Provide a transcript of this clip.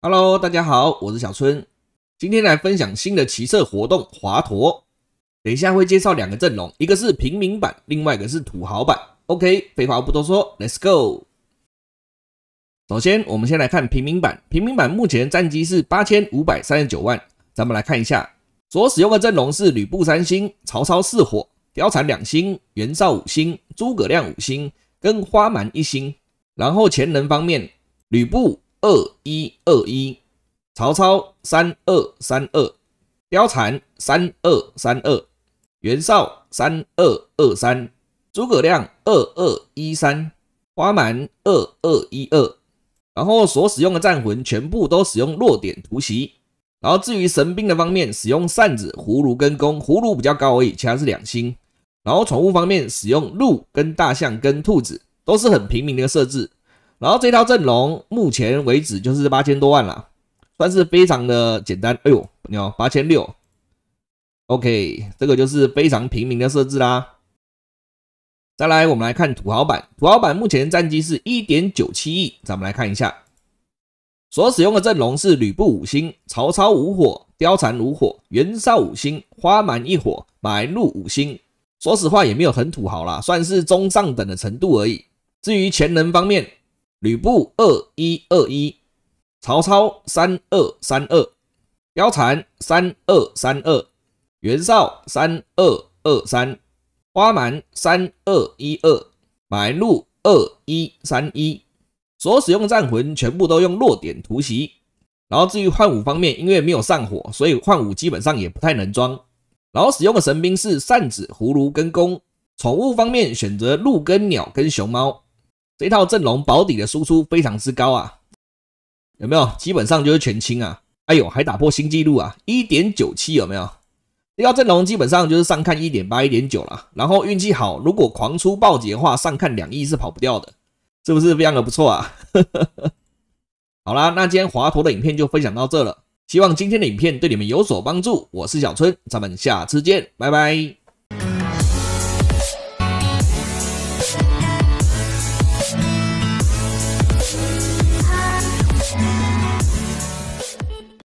Hello，大家好，我是小春，今天来分享新的骑射活动华佗。等一下会介绍两个阵容，一个是平民版，另外一个是土豪版。OK，废话不多说，Let's go。首先，我们先来看平民版。平民版目前战绩是八千五百三十九万。咱们来看一下，所使用的阵容是吕布三星、曹操四火、貂蝉两星、袁绍五星、诸葛亮五星跟花蛮一星。然后潜能方面，吕布。二一二一，曹操三二三二，貂蝉三二三二，袁绍三二二三，诸葛亮二二一三，花满二二一二。然后所使用的战魂全部都使用弱点突袭。然后至于神兵的方面，使用扇子、葫芦跟弓，葫芦比较高而已，其他是两星。然后宠物方面，使用鹿跟大象跟兔子，都是很平民的设置。然后这套阵容目前为止就是八千多万了，算是非常的简单。哎呦，好，八千六，OK，这个就是非常平民的设置啦。再来，我们来看土豪版。土豪版目前战绩是一点九七亿，咱们来看一下，所使用的阵容是吕布五星、曹操五火、貂蝉五火、袁绍五星、花满一火、白鹿五星。说实话也没有很土豪啦，算是中上等的程度而已。至于潜能方面，吕布二一二一，曹操三二三二，貂蝉三二三二，袁绍三二二三，花蛮三二一二，白鹿二一三一。所使用战魂全部都用弱点突袭。然后至于幻武方面，因为没有上火，所以幻武基本上也不太能装。然后使用的神兵是扇子、葫芦跟弓。宠物方面选择鹿、跟鸟跟熊猫。这套阵容保底的输出非常之高啊，有没有？基本上就是全清啊，哎呦，还打破新纪录啊，一点九七有没有？这套阵容基本上就是上看一点八、一点九了，然后运气好，如果狂出暴击的话，上看两亿是跑不掉的，是不是非常的不错啊？好啦，那今天华佗的影片就分享到这了，希望今天的影片对你们有所帮助。我是小春，咱们下次见，拜拜。